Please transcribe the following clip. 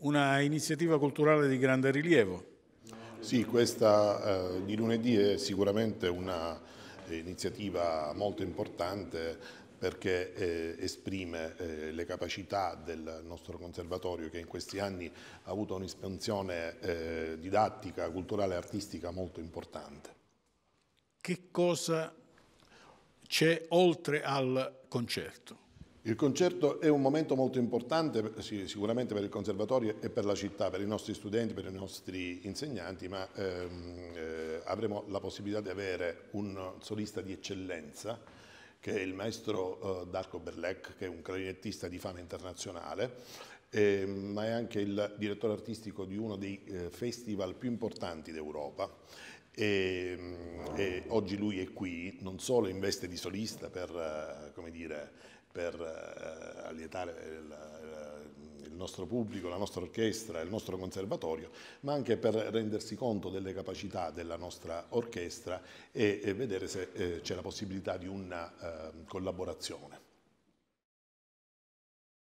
Una iniziativa culturale di grande rilievo. Sì, questa eh, di lunedì è sicuramente un'iniziativa eh, molto importante perché eh, esprime eh, le capacità del nostro conservatorio che in questi anni ha avuto un'espansione eh, didattica, culturale e artistica molto importante. Che cosa c'è oltre al concerto? Il concerto è un momento molto importante eh, sì, sicuramente per il conservatorio e per la città, per i nostri studenti, per i nostri insegnanti, ma ehm, eh, avremo la possibilità di avere un solista di eccellenza che è il maestro eh, Darko Berlec, che è un clarinettista di fama internazionale, eh, ma è anche il direttore artistico di uno dei eh, festival più importanti d'Europa. E, ehm, e, oggi lui è qui non solo in veste di solista per, eh, come dire, per eh, allietare il nostro pubblico, la nostra orchestra, il nostro conservatorio, ma anche per rendersi conto delle capacità della nostra orchestra e, e vedere se eh, c'è la possibilità di una eh, collaborazione.